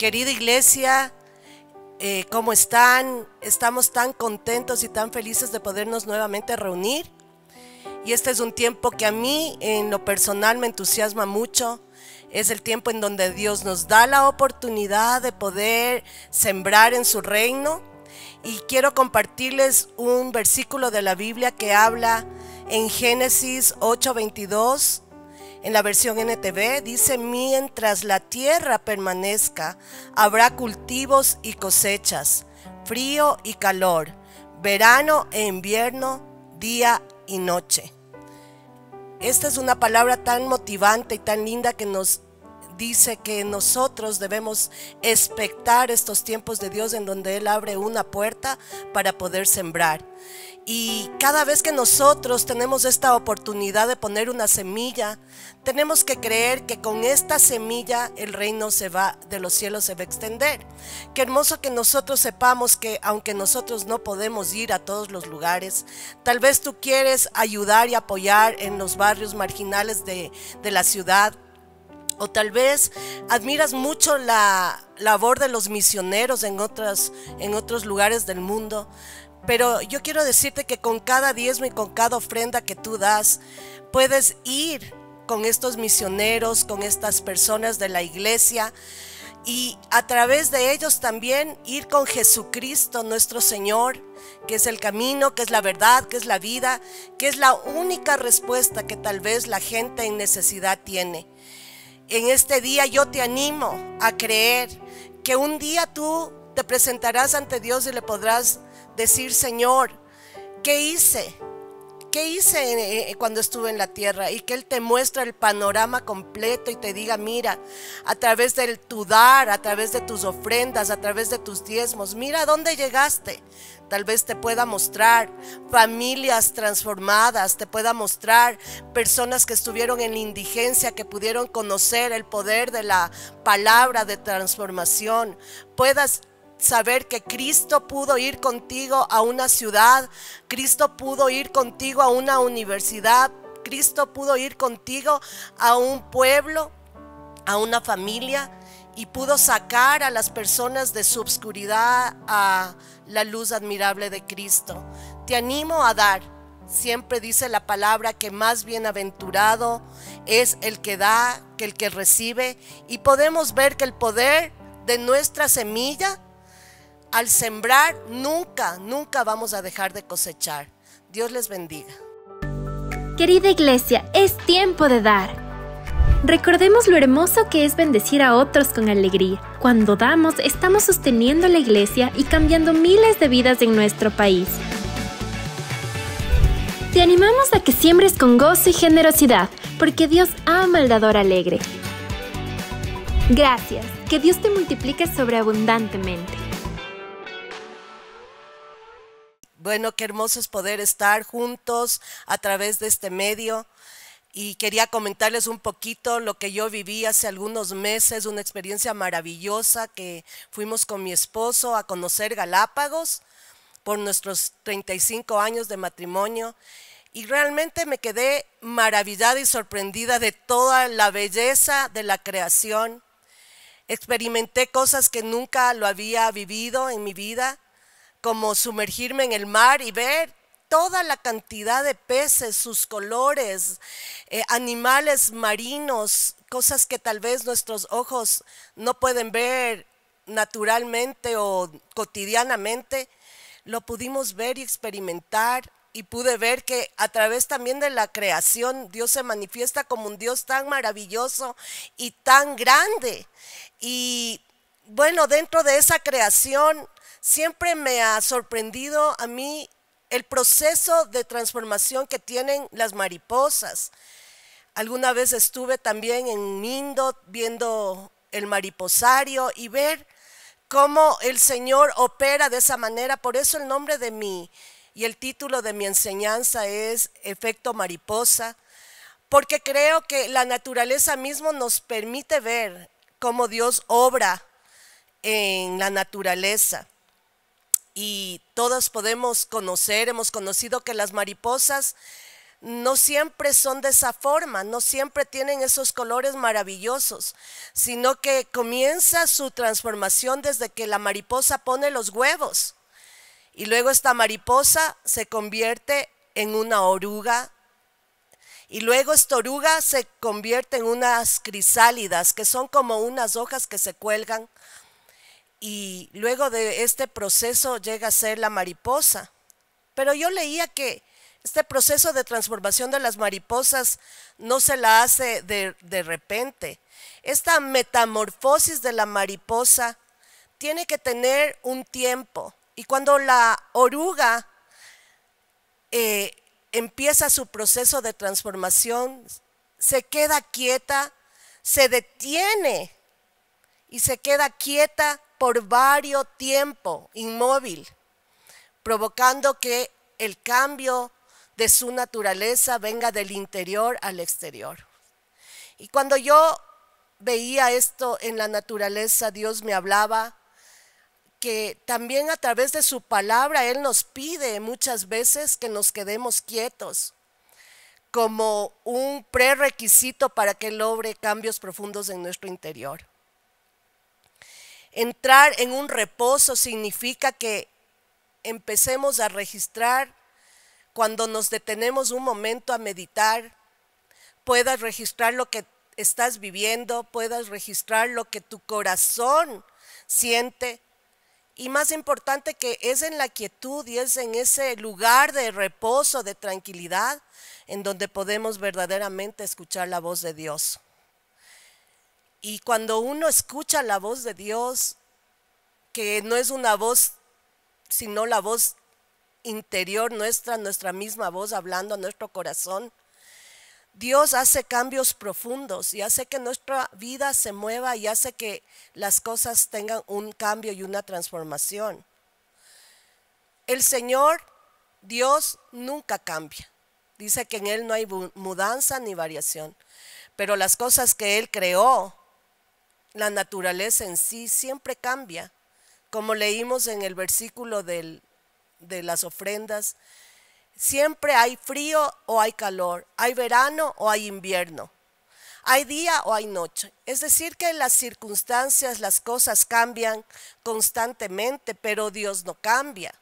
Querida iglesia, eh, ¿cómo están? Estamos tan contentos y tan felices de podernos nuevamente reunir. Y este es un tiempo que a mí en lo personal me entusiasma mucho. Es el tiempo en donde Dios nos da la oportunidad de poder sembrar en su reino. Y quiero compartirles un versículo de la Biblia que habla en Génesis 8:22 en la versión NTV dice, mientras la tierra permanezca, habrá cultivos y cosechas, frío y calor, verano e invierno, día y noche. Esta es una palabra tan motivante y tan linda que nos dice que nosotros debemos expectar estos tiempos de Dios en donde Él abre una puerta para poder sembrar. Y cada vez que nosotros tenemos esta oportunidad de poner una semilla, tenemos que creer que con esta semilla el reino se va de los cielos se va a extender. Qué hermoso que nosotros sepamos que aunque nosotros no podemos ir a todos los lugares, tal vez tú quieres ayudar y apoyar en los barrios marginales de, la ciudad, o tal vez admiras mucho la labor de los misioneros en otros lugares del mundo. Pero yo quiero decirte que con cada diezmo y con cada ofrenda que tú das, puedes ir con estos misioneros, con estas personas de la iglesia y a través de ellos también ir con Jesucristo nuestro Señor, que es el camino, que es la verdad, que es la vida, que es la única respuesta que tal vez la gente en necesidad tiene. En este día yo te animo a creer que un día tú te presentarás ante Dios y le podrás decir, Señor, ¿qué hice? ¿Qué hice eh, eh, cuando estuve en la tierra? Y que Él te muestra el panorama completo y te diga, mira, a través de tu dar, a través de tus ofrendas, a través de tus diezmos, mira dónde llegaste. Tal vez te pueda mostrar familias transformadas, te pueda mostrar personas que estuvieron en la indigencia, que pudieron conocer el poder de la palabra de transformación. Puedas saber que Cristo pudo ir contigo a una ciudad, Cristo pudo ir contigo a una universidad, Cristo pudo ir contigo a un pueblo, a una familia y pudo sacar a las personas de su obscuridad a la luz admirable de Cristo. Te animo a dar. Siempre dice la palabra que más bienaventurado es el que da que el que recibe y podemos ver que el poder de nuestra semilla al sembrar nunca, nunca vamos a dejar de cosechar. Dios les bendiga. Querida iglesia, es tiempo de dar. Recordemos lo hermoso que es bendecir a otros con alegría. Cuando damos, estamos sosteniendo la iglesia y cambiando miles de vidas en nuestro país. Te animamos a que siembres con gozo y generosidad, porque Dios ama al dador alegre. Gracias, que Dios te multiplique sobreabundantemente. bueno, qué hermoso es poder estar juntos a través de este medio. Y quería comentarles un poquito lo que yo viví hace algunos meses, una experiencia maravillosa que fuimos con mi esposo a conocer Galápagos por nuestros 35 años de matrimonio y realmente me quedé maravillada y sorprendida de toda la belleza de la creación. Experimenté cosas que nunca lo había vivido en mi vida como sumergirme en el mar y ver toda la cantidad de peces, sus colores, eh, animales marinos, cosas que tal vez nuestros ojos no pueden ver naturalmente o cotidianamente, lo pudimos ver y experimentar y pude ver que a través también de la creación Dios se manifiesta como un Dios tan maravilloso y tan grande. Y bueno, dentro de esa creación siempre me ha sorprendido a mí el proceso de transformación que tienen las mariposas. Alguna vez estuve también en Mindo viendo el mariposario y ver cómo el Señor opera de esa manera. Por eso el nombre de mí y el título de mi enseñanza es Efecto Mariposa, porque creo que la naturaleza mismo nos permite ver cómo Dios obra en la naturaleza y todos podemos conocer, hemos conocido que las mariposas no siempre son de esa forma, no siempre tienen esos colores maravillosos, sino que comienza su transformación desde que la mariposa pone los huevos. Y luego esta mariposa se convierte en una oruga. Y luego esta oruga se convierte en unas crisálidas, que son como unas hojas que se cuelgan y luego de este proceso llega a ser la mariposa. Pero yo leía que este proceso de transformación de las mariposas no se la hace de, repente. Esta metamorfosis de la mariposa tiene que tener un tiempo. Y cuando la oruga eh, empieza su proceso de transformación, se queda quieta, se detiene y se queda quieta por varios tiempo inmóvil, provocando que el cambio de su naturaleza venga del interior al exterior. Y cuando yo veía esto en la naturaleza, Dios me hablaba que también a través de su palabra Él nos pide muchas veces que nos quedemos quietos como un prerequisito para que Él logre cambios profundos en nuestro interior. Entrar en un reposo significa que empecemos a registrar cuando nos detenemos un momento a meditar, puedas registrar lo que estás viviendo, puedas registrar lo que tu corazón siente. Y más importante que es en la quietud y es en ese lugar de reposo, de tranquilidad, en donde podemos verdaderamente escuchar la voz de Dios. Y cuando uno escucha la voz de Dios, que no es una voz, sino la voz interior nuestra, nuestra misma voz hablando a nuestro corazón, Dios hace cambios profundos y hace que nuestra vida se mueva y hace que las cosas tengan un cambio y una transformación. El Señor, Dios, nunca cambia. Dice que en Él no hay mudanza ni variación, pero las cosas que Él creó la naturaleza en sí siempre cambia, como leímos en el versículo de las ofrendas, siempre hay frío o hay calor, hay verano o hay invierno, hay día o hay noche. Es decir, que las circunstancias, las cosas cambian constantemente, pero Dios no cambia.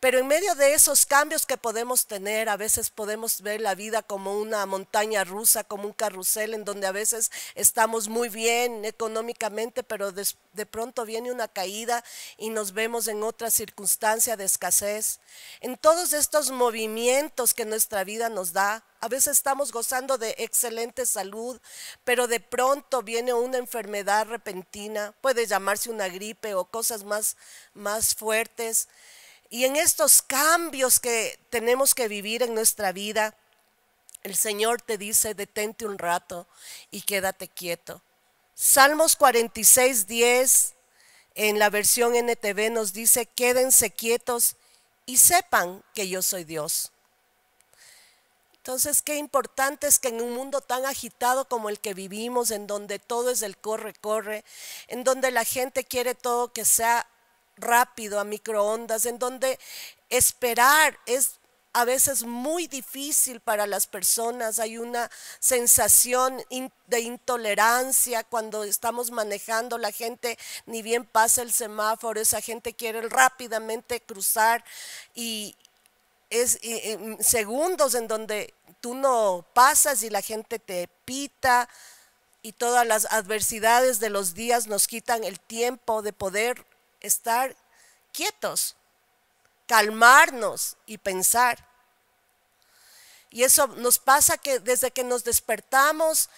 Pero en medio de esos cambios que podemos tener, a veces podemos ver la vida como una montaña rusa, como un carrusel, en donde a veces estamos muy bien económicamente, pero de, pronto viene una caída y nos vemos en otra circunstancia de escasez. En todos estos movimientos que nuestra vida nos da, a veces estamos gozando de excelente salud, pero de pronto viene una enfermedad repentina, puede llamarse una gripe o cosas más, más fuertes. Y en estos cambios que tenemos que vivir en nuestra vida, el Señor te dice, detente un rato y quédate quieto. Salmos 46, 10, en la versión NTV nos dice, quédense quietos y sepan que yo soy Dios. Entonces, qué importante es que en un mundo tan agitado como el que vivimos, en donde todo es el corre, corre, en donde la gente quiere todo que sea rápido, a microondas, en donde esperar es a veces muy difícil para las personas, hay una sensación de intolerancia cuando estamos manejando, la gente ni bien pasa el semáforo, esa gente quiere rápidamente cruzar y es mm, segundos en donde tú no pasas y la gente te pita y todas las adversidades de los días nos quitan el tiempo de poder estar quietos, calmarnos y pensar. Y eso nos pasa que desde que nos despertamos,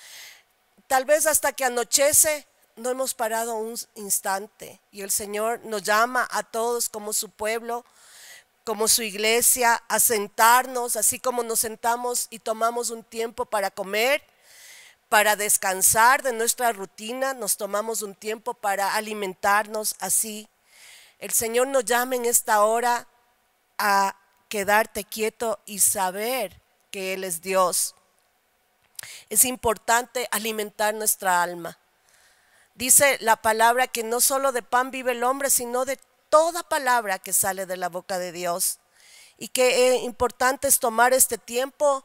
tal vez hasta que anochece, no hemos parado un instante. Y el Señor nos llama a todos como su pueblo, como su iglesia, a sentarnos, así como nos sentamos y tomamos un tiempo para comer, para descansar de nuestra rutina, nos tomamos un tiempo para alimentarnos, así el Señor nos llama en esta hora a quedarte quieto y saber que Él es Dios. Es importante alimentar nuestra alma. Dice la palabra que no solo de pan vive el hombre, sino de toda palabra que sale de la boca de Dios. Y es eh, importante es tomar este tiempo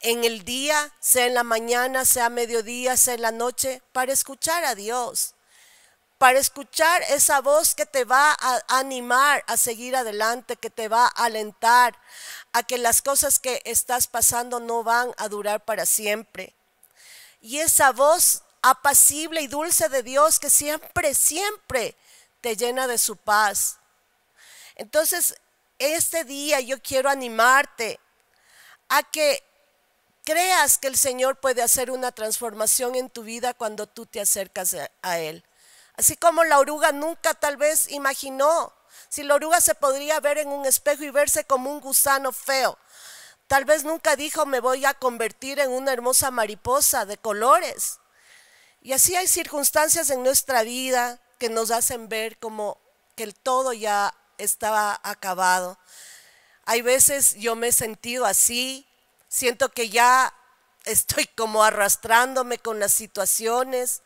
en el día, sea en la mañana, sea a mediodía, sea en la noche, para escuchar a Dios para escuchar esa voz que te va a animar a seguir adelante, que te va a alentar a que las cosas que estás pasando no van a durar para siempre. Y esa voz apacible y dulce de Dios que siempre, siempre te llena de su paz. Entonces, este día yo quiero animarte a que creas que el Señor puede hacer una transformación en tu vida cuando tú te acercas a Él. Así como la oruga nunca tal vez imaginó si la oruga se podría ver en un espejo y verse como un gusano feo. Tal vez nunca dijo me voy a convertir en una hermosa mariposa de colores. Y así hay circunstancias en nuestra vida que nos hacen ver como que el todo ya estaba acabado. Hay veces yo me he sentido así, siento que ya estoy como arrastrándome con las situaciones,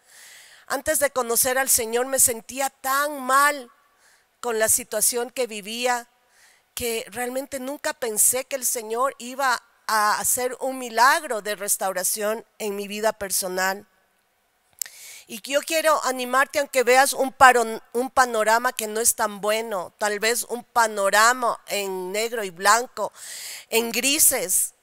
antes de conocer al Señor me sentía tan mal con la situación que vivía que realmente nunca pensé que el Señor iba a hacer un milagro de restauración en mi vida personal. Y yo quiero animarte aunque veas un, un panorama que no es tan bueno, tal vez un panorama en negro y blanco, en grises,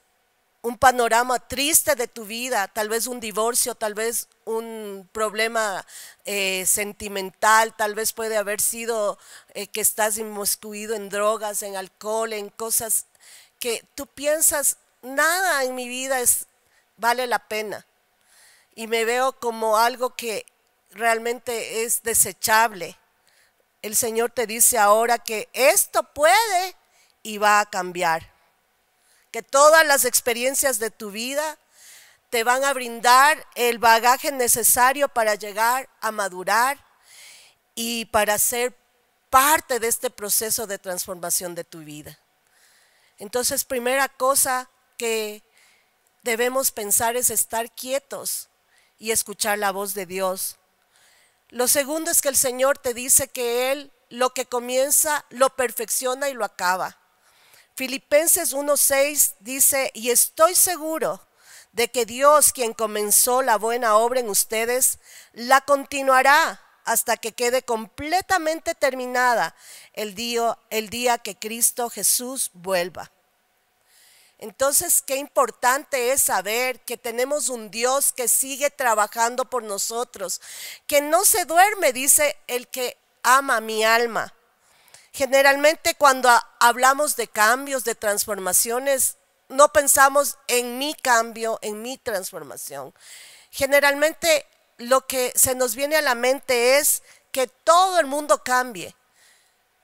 un panorama triste de tu vida, tal vez un divorcio, tal vez un problema eh, sentimental, tal vez puede haber sido eh, que estás inmiscuido en drogas, en alcohol, en cosas que tú piensas, nada en mi vida es, vale la pena. Y me veo como algo que realmente es desechable. El Señor te dice ahora que esto puede y va a cambiar. Que todas las experiencias de tu vida te van a brindar el bagaje necesario para llegar a madurar y para ser parte de este proceso de transformación de tu vida. Entonces, primera cosa que debemos pensar es estar quietos y escuchar la voz de Dios. Lo segundo es que el Señor te dice que Él lo que comienza lo perfecciona y lo acaba. Filipenses 1.6 dice, y estoy seguro de que Dios, quien comenzó la buena obra en ustedes, la continuará hasta que quede completamente terminada el día, el día que Cristo Jesús vuelva. Entonces, qué importante es saber que tenemos un Dios que sigue trabajando por nosotros, que no se duerme, dice el que ama mi alma. Generalmente cuando hablamos de cambios, de transformaciones, no pensamos en mi cambio, en mi transformación. Generalmente lo que se nos viene a la mente es que todo el mundo cambie,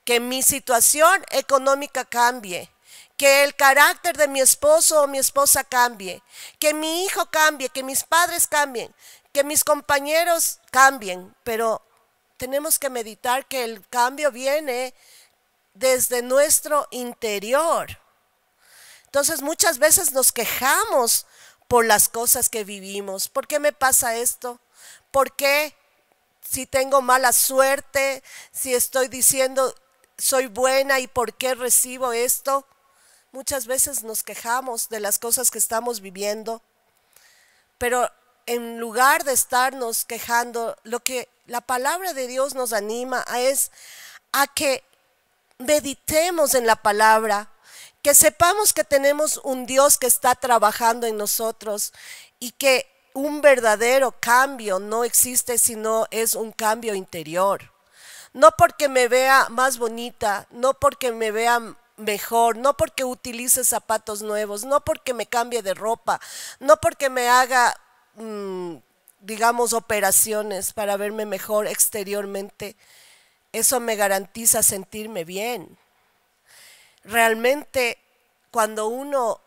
que mi situación económica cambie, que el carácter de mi esposo o mi esposa cambie, que mi hijo cambie, que mis padres cambien, que mis compañeros cambien, pero tenemos que meditar que el cambio viene desde nuestro interior. Entonces muchas veces nos quejamos por las cosas que vivimos. ¿Por qué me pasa esto? ¿Por qué si tengo mala suerte, si estoy diciendo soy buena y por qué recibo esto? Muchas veces nos quejamos de las cosas que estamos viviendo, pero en lugar de estarnos quejando, lo que la palabra de Dios nos anima es a que meditemos en la palabra, que sepamos que tenemos un Dios que está trabajando en nosotros y que un verdadero cambio no existe sino es un cambio interior. No porque me vea más bonita, no porque me vea mejor, no porque utilice zapatos nuevos, no porque me cambie de ropa, no porque me haga, mm, digamos, operaciones para verme mejor exteriormente. Eso me garantiza sentirme bien. Realmente cuando uno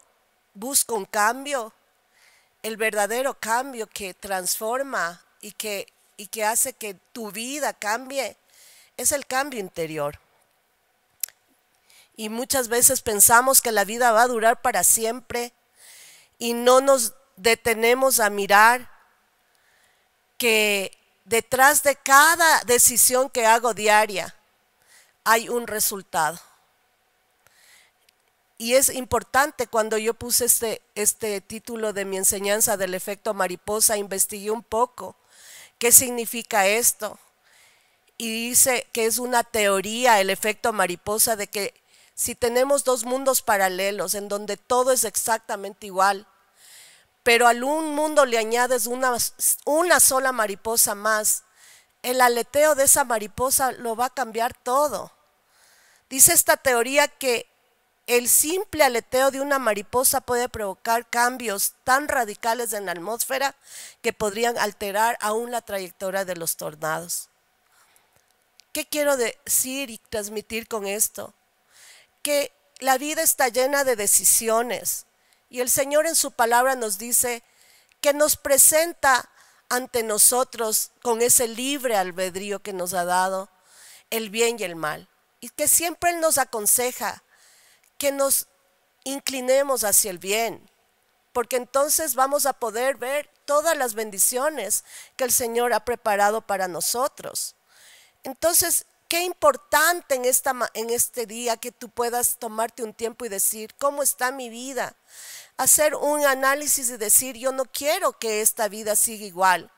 busca un cambio, el verdadero cambio que transforma y que, y que hace que tu vida cambie, es el cambio interior. Y muchas veces pensamos que la vida va a durar para siempre y no nos detenemos a mirar que detrás de cada decisión que hago diaria hay un resultado. Y es importante cuando yo puse este, este título de mi enseñanza del efecto mariposa, investigué un poco qué significa esto. Y dice que es una teoría el efecto mariposa de que si tenemos dos mundos paralelos en donde todo es exactamente igual, pero al un mundo le añades una, una sola mariposa más, el aleteo de esa mariposa lo va a cambiar todo. Dice esta teoría que el simple aleteo de una mariposa puede provocar cambios tan radicales en la atmósfera que podrían alterar aún la trayectoria de los tornados. ¿Qué quiero decir y transmitir con esto? Que la vida está llena de decisiones y el Señor en su palabra nos dice que nos presenta ante nosotros con ese libre albedrío que nos ha dado el bien y el mal y que siempre Él nos aconseja que nos inclinemos hacia el bien, porque entonces vamos a poder ver todas las bendiciones que el Señor ha preparado para nosotros. Entonces, qué importante en, esta, en este día que tú puedas tomarte un tiempo y decir, ¿cómo está mi vida? Hacer un análisis y decir, yo no quiero que esta vida siga igual.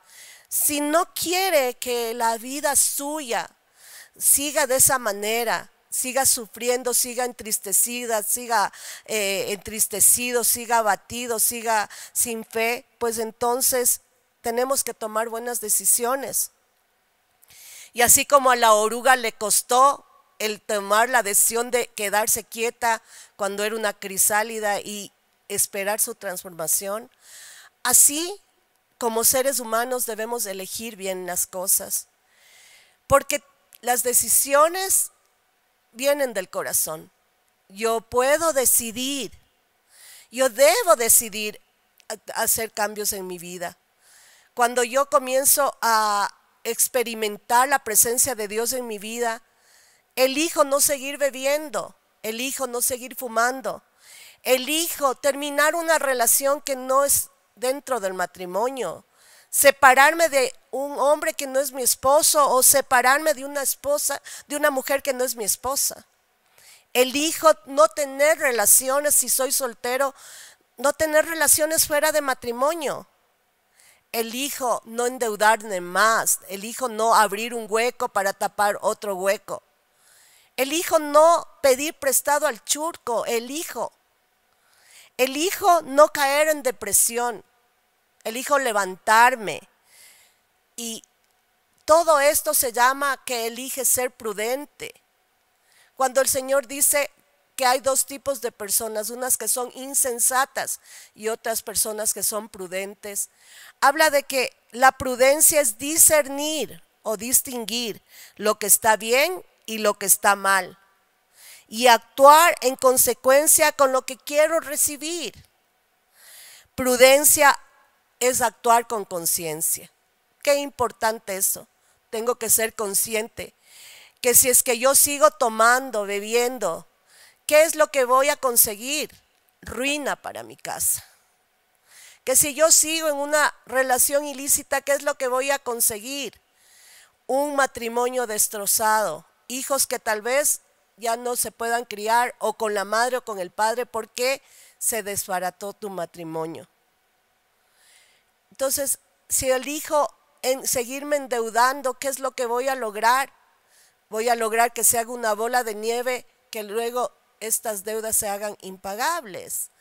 Si no quiere que la vida suya siga de esa manera, siga sufriendo, siga entristecida, siga eh, entristecido, siga abatido, siga sin fe, pues entonces tenemos que tomar buenas decisiones. Y así como a la oruga le costó el tomar la decisión de quedarse quieta cuando era una crisálida y esperar su transformación, así como seres humanos debemos elegir bien las cosas. Porque las decisiones vienen del corazón. Yo puedo decidir, yo debo decidir hacer cambios en mi vida. Cuando yo comienzo a experimentar la presencia de Dios en mi vida, elijo no seguir bebiendo, elijo no seguir fumando, elijo terminar una relación que no es dentro del matrimonio, separarme de un hombre que no es mi esposo o separarme de una esposa, de una mujer que no es mi esposa. Elijo no tener relaciones si soy soltero, no tener relaciones fuera de matrimonio. Elijo no endeudarme más, elijo no abrir un hueco para tapar otro hueco. Elijo no pedir prestado al churco, elijo. Elijo no caer en depresión, elijo levantarme, y todo esto se llama que elige ser prudente. Cuando el Señor dice que hay dos tipos de personas, unas que son insensatas y otras personas que son prudentes, habla de que la prudencia es discernir o distinguir lo que está bien y lo que está mal y actuar en consecuencia con lo que quiero recibir. Prudencia es actuar con conciencia qué importante eso. Tengo que ser consciente que si es que yo sigo tomando, bebiendo, ¿qué es lo que voy a conseguir? Ruina para mi casa. Que si yo sigo en una relación ilícita, ¿qué es lo que voy a conseguir? Un matrimonio destrozado, hijos que tal vez ya no se puedan criar o con la madre o con el padre porque se desbarató tu matrimonio. Entonces, si el hijo en seguirme endeudando, ¿qué es lo que voy a lograr? Voy a lograr que se haga una bola de nieve, que luego estas deudas se hagan impagables.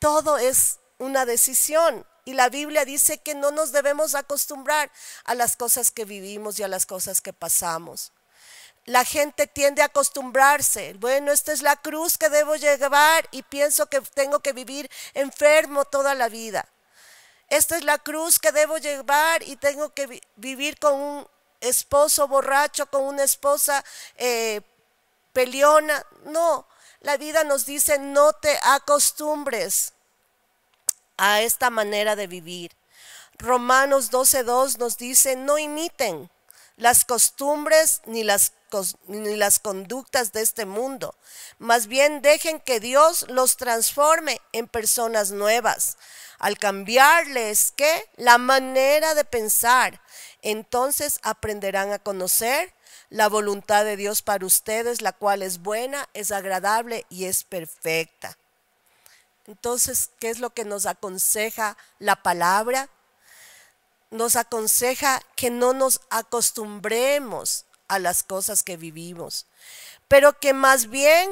Todo es una decisión. Y la Biblia dice que no nos debemos acostumbrar a las cosas que vivimos y a las cosas que pasamos. La gente tiende a acostumbrarse. Bueno, esta es la cruz que debo llevar y pienso que tengo que vivir enfermo toda la vida. Esta es la cruz que debo llevar y tengo que vivir con un esposo borracho, con una esposa eh, peleona. No, la vida nos dice no te acostumbres a esta manera de vivir. Romanos 12.2 nos dice no imiten las costumbres ni las, ni las conductas de este mundo. Más bien dejen que Dios los transforme en personas nuevas al cambiarles ¿qué? la manera de pensar, entonces aprenderán a conocer la voluntad de Dios para ustedes, la cual es buena, es agradable y es perfecta. Entonces, ¿qué es lo que nos aconseja la palabra? Nos aconseja que no nos acostumbremos a las cosas que vivimos, pero que más bien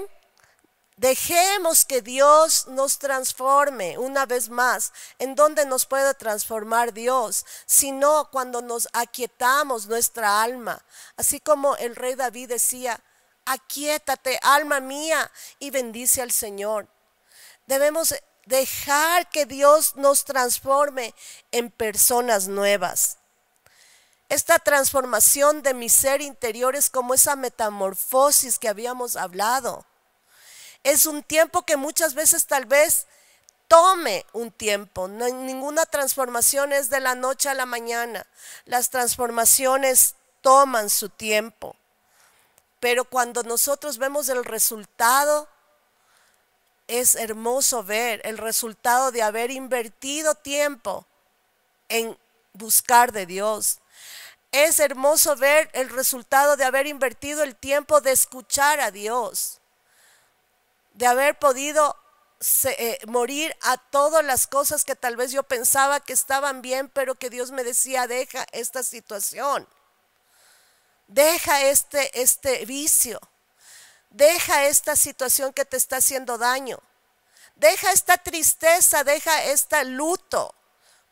Dejemos que Dios nos transforme una vez más. ¿En dónde nos puede transformar Dios? Sino cuando nos aquietamos nuestra alma. Así como el rey David decía, aquietate alma mía y bendice al Señor. Debemos dejar que Dios nos transforme en personas nuevas. Esta transformación de mi ser interior es como esa metamorfosis que habíamos hablado es un tiempo que muchas veces tal vez tome un tiempo. ninguna transformación es de la noche a la mañana. Las transformaciones toman su tiempo. Pero cuando nosotros vemos el resultado, es hermoso ver el resultado de haber invertido tiempo en buscar de Dios. Es hermoso ver el resultado de haber invertido el tiempo de escuchar a Dios de haber podido eh, morir a todas las cosas que tal vez yo pensaba que estaban bien, pero que Dios me decía, deja esta situación, deja este, este vicio, deja esta situación que te está haciendo daño, deja esta tristeza, deja este luto,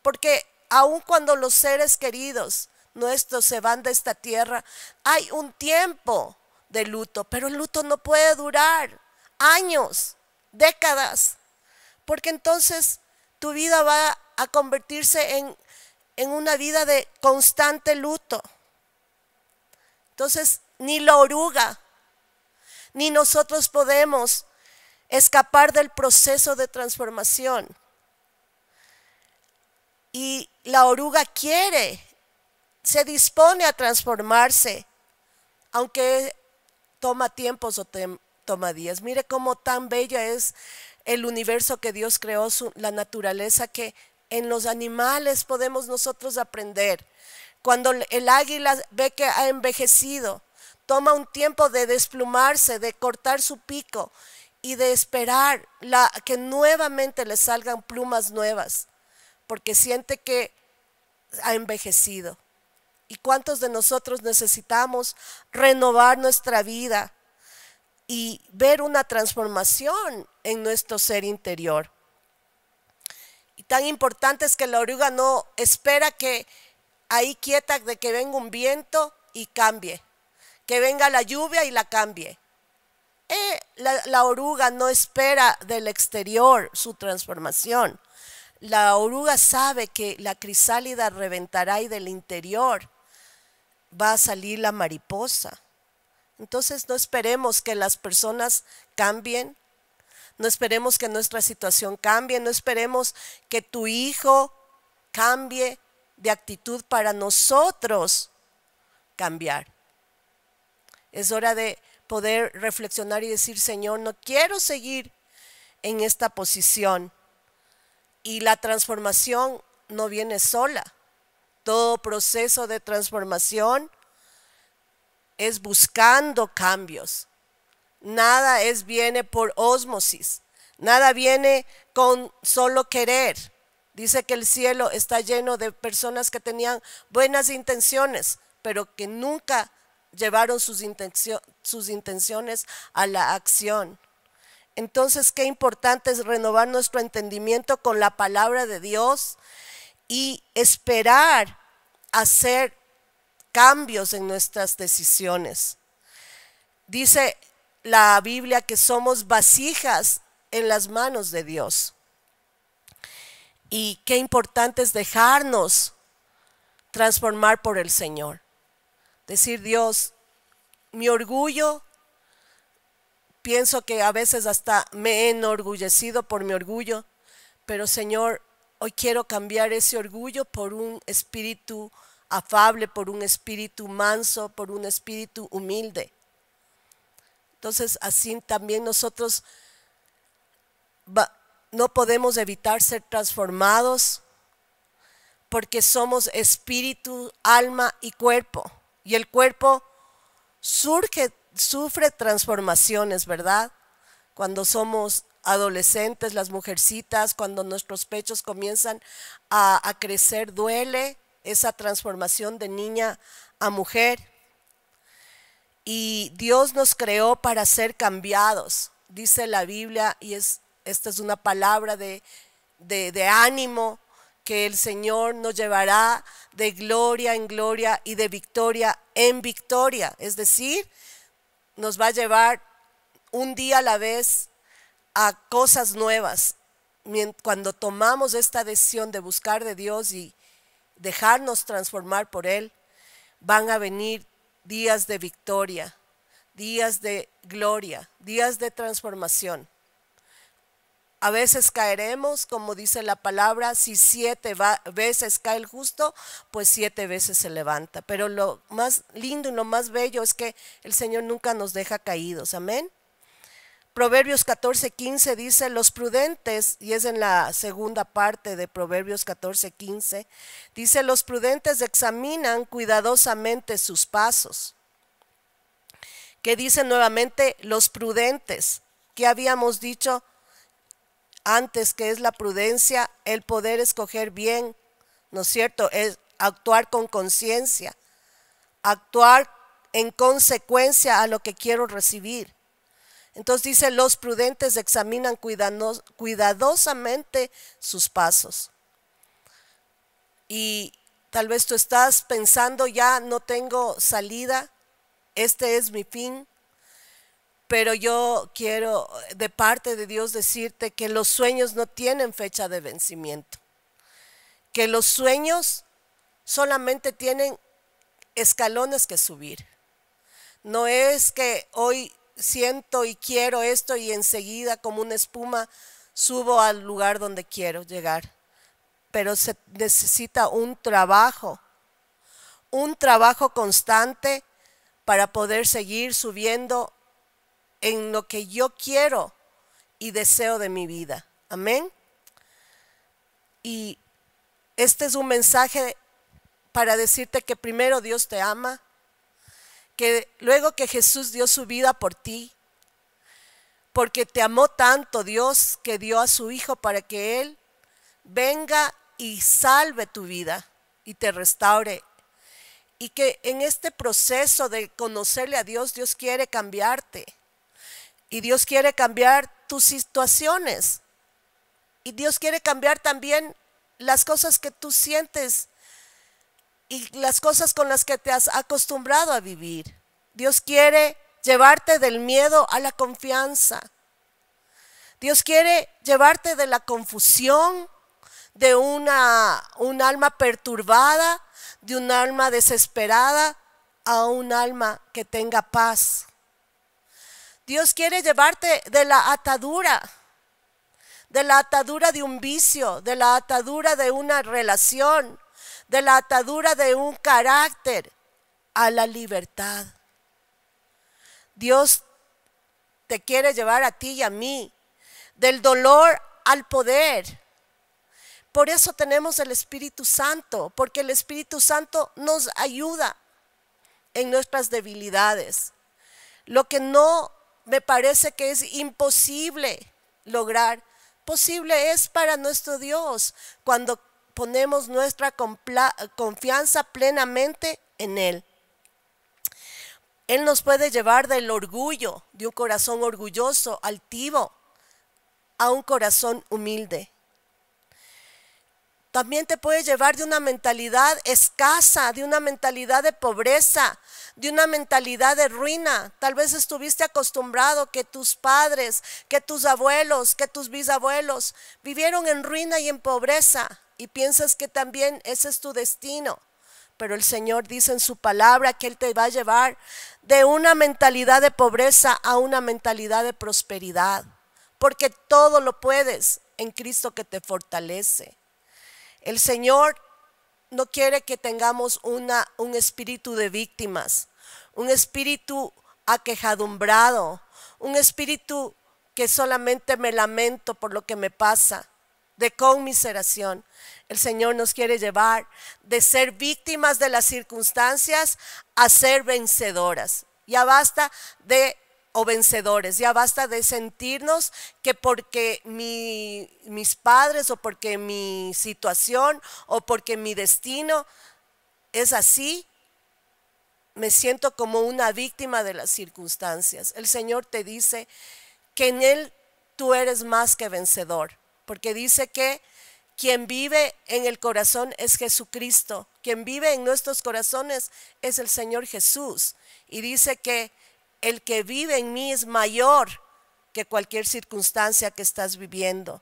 porque aun cuando los seres queridos nuestros se van de esta tierra, hay un tiempo de luto, pero el luto no puede durar años, décadas, porque entonces tu vida va a convertirse en, una vida de constante luto. Entonces, ni la oruga, ni nosotros podemos escapar del proceso de transformación. Y la oruga quiere, se dispone a transformarse, aunque toma tiempos o, tiempos. Toma Mire cómo tan bella es el universo que Dios creó, la naturaleza que en los animales podemos nosotros aprender. Cuando el águila ve que ha envejecido, toma un tiempo de desplumarse, de cortar su pico y de esperar la, que nuevamente le salgan plumas nuevas, porque siente que ha envejecido. ¿Y cuántos de nosotros necesitamos renovar nuestra vida? y ver una transformación en nuestro ser interior. Y tan importante es que la oruga no espera que ahí quieta de que venga un viento y cambie, que venga la lluvia y la cambie. Eh, la oruga no espera del exterior su transformación. La oruga sabe que la crisálida reventará y del interior va a salir la mariposa. Entonces no esperemos que las personas cambien, no esperemos que nuestra situación cambie, no esperemos que tu hijo cambie de actitud para nosotros cambiar. Es hora de poder reflexionar y decir, Señor, no quiero seguir en esta posición. Y la transformación no viene sola. Todo proceso de transformación es buscando cambios. Nada es viene por ósmosis, nada viene con solo querer. Dice que el cielo está lleno de personas que tenían buenas intenciones, pero que nunca llevaron sus, sus intenciones a la acción. Entonces, qué importante es renovar nuestro entendimiento con la palabra de Dios y esperar hacer cambios en nuestras decisiones. Dice la Biblia que somos vasijas en las manos de Dios. Y qué importante es dejarnos transformar por el Señor. Decir, Dios, mi orgullo, pienso que a veces hasta me he enorgullecido por mi orgullo, pero Señor, hoy quiero cambiar ese orgullo por un espíritu afable, por un espíritu manso, por un espíritu humilde. Entonces, así también nosotros no podemos evitar ser transformados porque somos espíritu, alma y cuerpo. Y el cuerpo surge, sufre transformaciones, ¿verdad? Cuando somos adolescentes, las mujercitas, cuando nuestros pechos comienzan a crecer, duele, esa transformación de niña a mujer. Y Dios nos creó para ser cambiados, dice la Biblia, y es, esta es una palabra de, de ánimo, que el Señor nos llevará de gloria en gloria y de victoria en victoria. Es decir, nos va a llevar un día a la vez a cosas nuevas. Cuando tomamos esta decisión de buscar de Dios y dejarnos transformar por Él, van a venir días de victoria, días de gloria, días de transformación. A veces caeremos, como dice la palabra, si siete veces cae el justo, pues siete veces se levanta. Pero lo más lindo y lo más bello es que el Señor nunca nos deja caídos, amén. Proverbios 14, 15 dice, los prudentes, y es en la segunda parte de Proverbios 14, 15, dice, los prudentes examinan cuidadosamente sus pasos. Que dice nuevamente los prudentes, que habíamos dicho antes que es la prudencia, el poder escoger bien, ¿no es cierto? Es actuar con conciencia, actuar en consecuencia a lo que quiero recibir. Entonces dice, los prudentes examinan cuidadosamente sus pasos. Y tal vez tú estás pensando, ya no tengo salida, este es mi fin, pero yo quiero de parte de Dios decirte que los sueños no tienen fecha de vencimiento, que los sueños solamente tienen escalones que subir. No es que hoy siento y quiero esto y enseguida como una espuma subo al lugar donde quiero llegar. Pero se necesita un trabajo, un trabajo constante para poder seguir subiendo en lo que yo quiero y deseo de mi vida. Amén. Y este es un mensaje para decirte que primero Dios te ama, que luego que Jesús dio su vida por ti, porque te amó tanto Dios que dio a su Hijo para que Él venga y salve tu vida y te restaure. Y que en este proceso de conocerle a Dios, Dios quiere cambiarte. Y Dios quiere cambiar tus situaciones. Y Dios quiere cambiar también las cosas que tú sientes y las cosas con las que te has acostumbrado a vivir. Dios quiere llevarte del miedo a la confianza. Dios quiere llevarte de la confusión, de una, un alma perturbada, de un alma desesperada, a un alma que tenga paz. Dios quiere llevarte de la atadura, de la atadura de un vicio, de la atadura de una relación, de la atadura de un carácter a la libertad. Dios te quiere llevar a ti y a mí, del dolor al poder. Por eso tenemos el Espíritu Santo, porque el Espíritu Santo nos ayuda en nuestras debilidades. Lo que no me parece que es imposible lograr, posible es para nuestro Dios cuando ponemos nuestra confianza plenamente en Él. Él nos puede llevar del orgullo, de un corazón orgulloso, altivo, a un corazón humilde. También te puede llevar de una mentalidad escasa, de una mentalidad de pobreza, de una mentalidad de ruina. Tal vez estuviste acostumbrado que tus padres, que tus abuelos, que tus bisabuelos vivieron en ruina y en pobreza y piensas que también ese es tu destino. Pero el Señor dice en su palabra que Él te va a llevar de una mentalidad de pobreza a una mentalidad de prosperidad. Porque todo lo puedes en Cristo que te fortalece. El Señor no quiere que tengamos una, un espíritu de víctimas, un espíritu aquejadumbrado, un espíritu que solamente me lamento por lo que me pasa, de conmiseración. El Señor nos quiere llevar de ser víctimas de las circunstancias a ser vencedoras. Ya basta de o vencedores, ya basta de sentirnos que porque mi, mis padres o porque mi situación o porque mi destino es así, me siento como una víctima de las circunstancias. El Señor te dice que en Él tú eres más que vencedor porque dice que quien vive en el corazón es Jesucristo, quien vive en nuestros corazones es el Señor Jesús. Y dice que el que vive en mí es mayor que cualquier circunstancia que estás viviendo.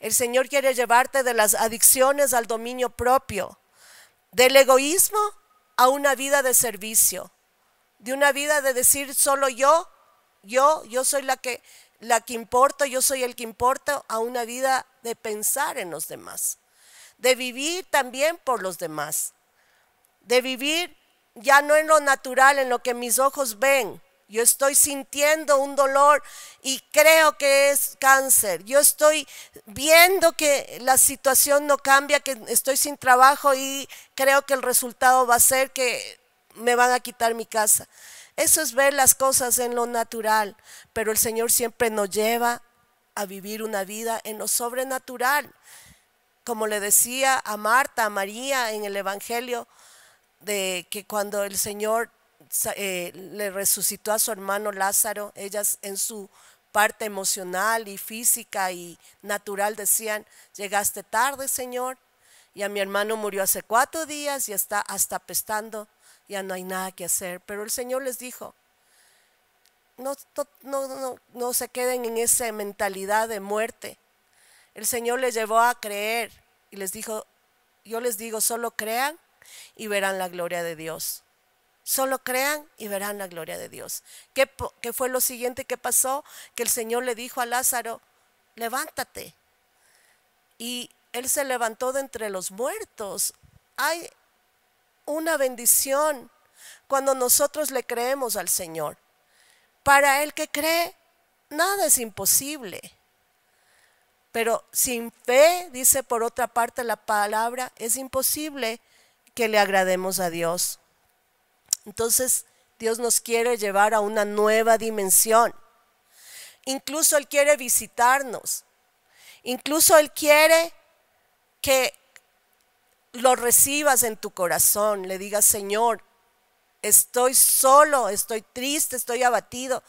El Señor quiere llevarte de las adicciones al dominio propio, del egoísmo a una vida de servicio, de una vida de decir solo yo, yo, yo soy la que la que importa, yo soy el que importa, a una vida de pensar en los demás, de vivir también por los demás, de vivir ya no en lo natural, en lo que mis ojos ven. Yo estoy sintiendo un dolor y creo que es cáncer. Yo estoy viendo que la situación no cambia, que estoy sin trabajo y creo que el resultado va a ser que me van a quitar mi casa. Eso es ver las cosas en lo natural, pero el Señor siempre nos lleva a vivir una vida en lo sobrenatural. Como le decía a Marta, a María en el Evangelio, de que cuando el Señor eh, le resucitó a su hermano Lázaro, ellas en su parte emocional y física y natural decían, llegaste tarde, Señor, y a mi hermano murió hace cuatro días y está hasta pestando ya no hay nada que hacer. Pero el Señor les dijo, no, no, no, se queden en esa mentalidad de muerte. El Señor les llevó a creer y les dijo, yo les digo, solo crean y verán la gloria de Dios. Solo crean y verán la gloria de Dios. ¿Qué, ¿Qué, fue lo siguiente que pasó? Que el Señor le dijo a Lázaro, levántate. Y él se levantó de entre los muertos. Hay una bendición cuando nosotros le creemos al Señor. Para el que cree, nada es imposible. Pero sin fe, dice por otra parte la palabra, es imposible que le agrademos a Dios. Entonces, Dios nos quiere llevar a una nueva dimensión. Incluso Él quiere visitarnos. Incluso Él quiere que lo recibas en tu corazón, le digas, Señor, estoy solo, estoy triste, estoy abatido,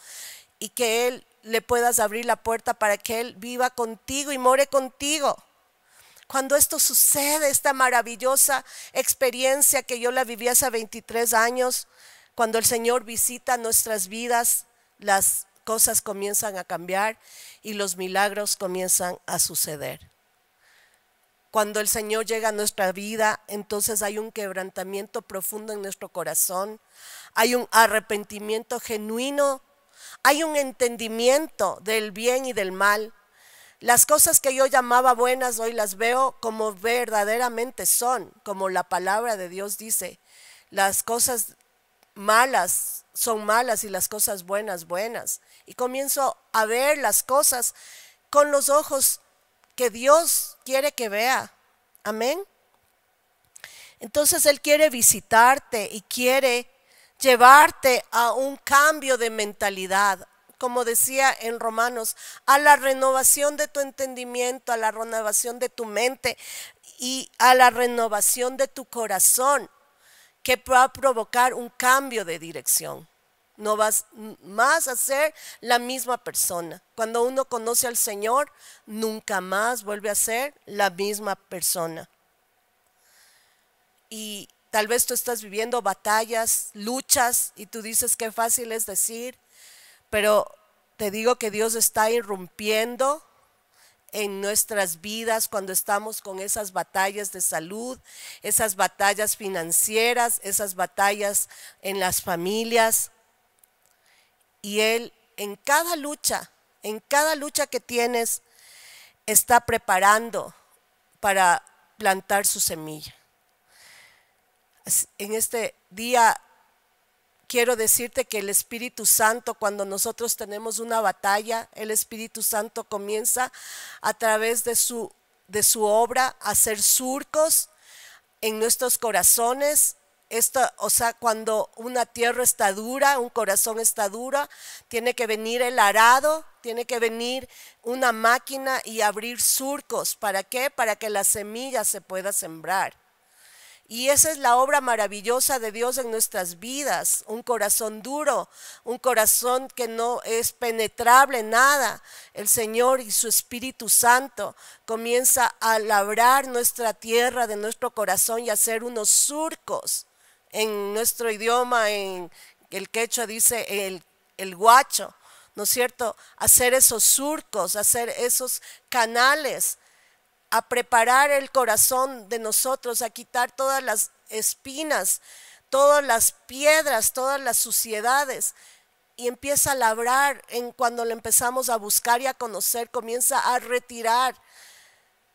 y que Él le puedas abrir la puerta para que Él viva contigo y more contigo. Cuando esto sucede, esta maravillosa experiencia que yo la viví hace 23 años, cuando el Señor visita nuestras vidas, las cosas comienzan a cambiar y los milagros comienzan a suceder. Cuando el Señor llega a nuestra vida, entonces hay un quebrantamiento profundo en nuestro corazón, hay un arrepentimiento genuino, hay un entendimiento del bien y del mal. Las cosas que yo llamaba buenas hoy las veo como verdaderamente son, como la palabra de Dios dice. Las cosas malas son malas y las cosas buenas buenas. Y comienzo a ver las cosas con los ojos que Dios quiere que vea. Amén. Entonces Él quiere visitarte y quiere llevarte a un cambio de mentalidad, como decía en Romanos, a la renovación de tu entendimiento, a la renovación de tu mente y a la renovación de tu corazón, que va a provocar un cambio de dirección no vas más a ser la misma persona. Cuando uno conoce al Señor, nunca más vuelve a ser la misma persona. Y tal vez tú estás viviendo batallas, luchas, y tú dices qué fácil es decir, pero te digo que Dios está irrumpiendo en nuestras vidas cuando estamos con esas batallas de salud, esas batallas financieras, esas batallas en las familias, y Él en cada lucha, en cada lucha que tienes, está preparando para plantar su semilla. En este día quiero decirte que el Espíritu Santo, cuando nosotros tenemos una batalla, el Espíritu Santo comienza a través de su, de su obra a hacer surcos en nuestros corazones, o sea, cuando una tierra está dura, un corazón está duro, tiene que venir el arado, tiene que venir una máquina y abrir surcos. ¿Para qué? Para que la semilla se pueda sembrar. Y esa es la obra maravillosa de Dios en nuestras vidas, un corazón duro, un corazón que no es penetrable en nada. El Señor y su Espíritu Santo comienza a labrar nuestra tierra de nuestro corazón y hacer unos surcos en nuestro idioma, en el quechua dice el, guacho, ¿no es cierto? Hacer esos surcos, hacer esos canales, a preparar el corazón de nosotros, a quitar todas las espinas, todas las piedras, todas las suciedades. Y empieza a labrar en cuando le empezamos a buscar y a conocer, comienza a retirar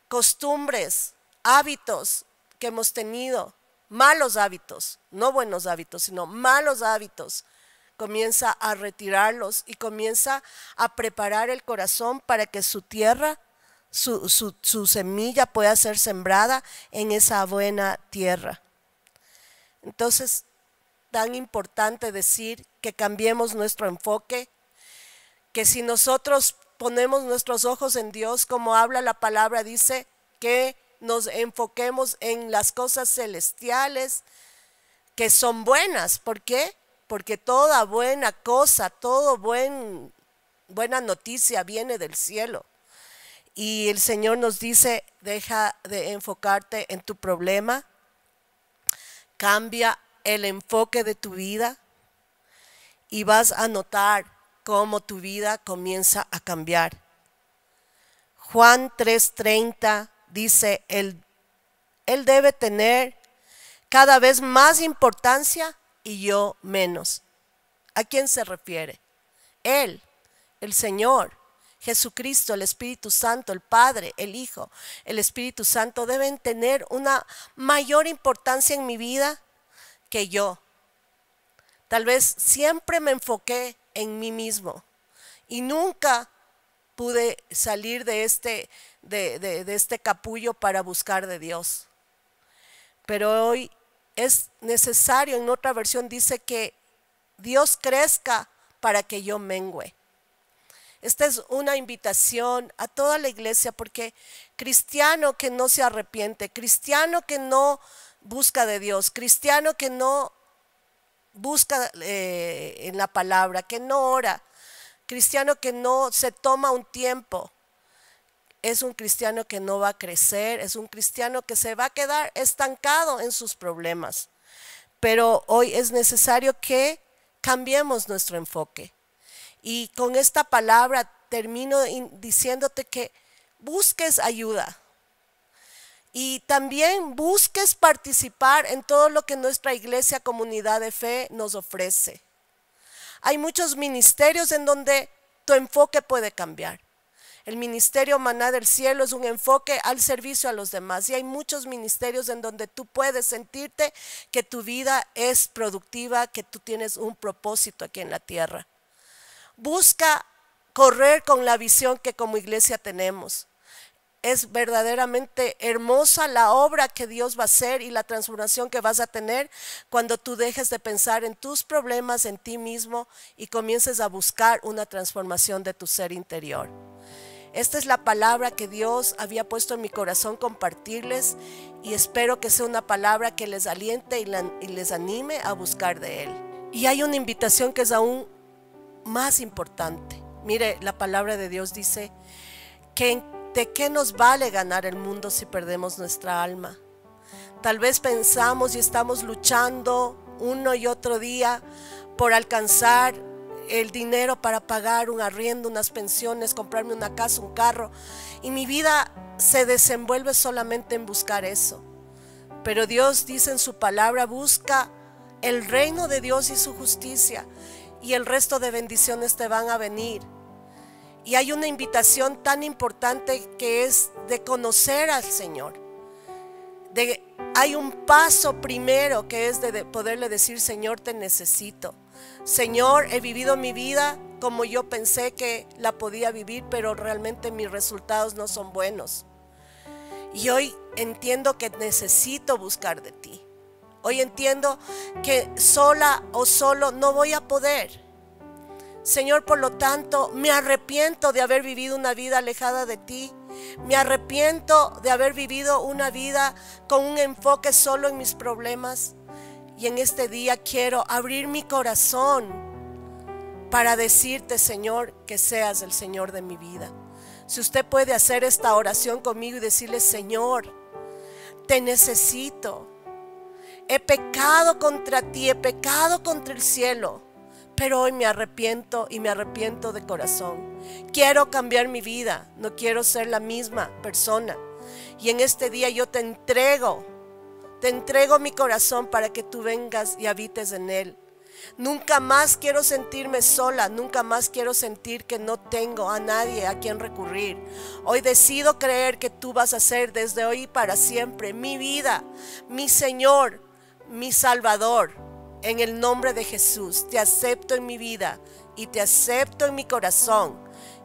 costumbres, hábitos que hemos tenido malos hábitos, no buenos hábitos, sino malos hábitos, comienza a retirarlos y comienza a preparar el corazón para que su tierra, su, semilla pueda ser sembrada en esa buena tierra. Entonces, tan importante decir que cambiemos nuestro enfoque, que si nosotros ponemos nuestros ojos en Dios, como habla la palabra, dice que nos enfoquemos en las cosas celestiales que son buenas. ¿Por qué? Porque toda buena cosa, todo buen, buena noticia viene del cielo. Y el Señor nos dice, deja de enfocarte en tu problema, cambia el enfoque de tu vida y vas a notar cómo tu vida comienza a cambiar. Juan 3:30 dice, él, él debe tener cada vez más importancia y yo menos. ¿A quién se refiere? Él, el Señor, Jesucristo, el Espíritu Santo, el Padre, el Hijo, el Espíritu Santo deben tener una mayor importancia en mi vida que yo. Tal vez siempre me enfoqué en mí mismo y nunca pude salir de este, de, este capullo para buscar de Dios. Pero hoy es necesario, en otra versión dice que Dios crezca para que yo mengüe. Esta es una invitación a toda la iglesia porque cristiano que no se arrepiente, cristiano que no busca de Dios, cristiano que no busca eh, en la palabra, que no ora, cristiano que no se toma un tiempo, es un cristiano que no va a crecer, es un cristiano que se va a quedar estancado en sus problemas. Pero hoy es necesario que cambiemos nuestro enfoque. Y con esta palabra termino diciéndote que busques ayuda. Y también busques participar en todo lo que nuestra iglesia, comunidad de fe, nos ofrece. Hay muchos ministerios en donde tu enfoque puede cambiar. El ministerio Maná del Cielo es un enfoque al servicio a los demás y hay muchos ministerios en donde tú puedes sentirte que tu vida es productiva, que tú tienes un propósito aquí en la tierra. Busca correr con la visión que como iglesia tenemos es verdaderamente hermosa la obra que Dios va a hacer y la transformación que vas a tener cuando tú dejes de pensar en tus problemas, en ti mismo y comiences a buscar una transformación de tu ser interior. Esta es la palabra que Dios había puesto en mi corazón compartirles y espero que sea una palabra que les aliente y, les anime a buscar de Él. Y hay una invitación que es aún más importante. Mire, la palabra de Dios dice que en ¿De qué nos vale ganar el mundo si perdemos nuestra alma? Tal vez pensamos y estamos luchando uno y otro día por alcanzar el dinero para pagar un arriendo, unas pensiones, comprarme una casa, un carro. Y mi vida se desenvuelve solamente en buscar eso. Pero Dios dice en su palabra, busca el reino de Dios y su justicia y el resto de bendiciones te van a venir. Y hay una invitación tan importante que es de conocer al Señor. De, hay un paso primero que es de poderle decir, Señor, te necesito. Señor, he vivido mi vida como yo pensé que la podía vivir, pero realmente mis resultados no son buenos. Y hoy entiendo que necesito buscar de ti. Hoy entiendo que sola o solo no voy a poder. Señor, por lo tanto, me arrepiento de haber vivido una vida alejada de ti. Me arrepiento de haber vivido una vida con un enfoque solo en mis problemas. Y en este día quiero abrir mi corazón para decirte, Señor, que seas el Señor de mi vida. Si usted puede hacer esta oración conmigo y decirle, Señor, te necesito. He pecado contra ti, he pecado contra el cielo pero hoy me arrepiento y me arrepiento de corazón. Quiero cambiar mi vida, no quiero ser la misma persona. Y en este día yo te entrego, te entrego mi corazón para que tú vengas y habites en él. Nunca más quiero sentirme sola, nunca más quiero sentir que no tengo a nadie a quien recurrir. Hoy decido creer que tú vas a ser desde hoy y para siempre mi vida, mi Señor, mi Salvador. En el nombre de Jesús, te acepto en mi vida y te acepto en mi corazón.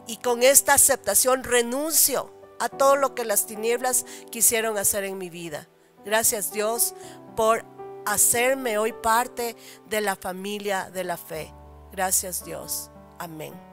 Y con esta aceptación renuncio a todo lo que las tinieblas quisieron hacer en mi vida. Gracias Dios por hacerme hoy parte de la familia de la fe. Gracias Dios. Amén.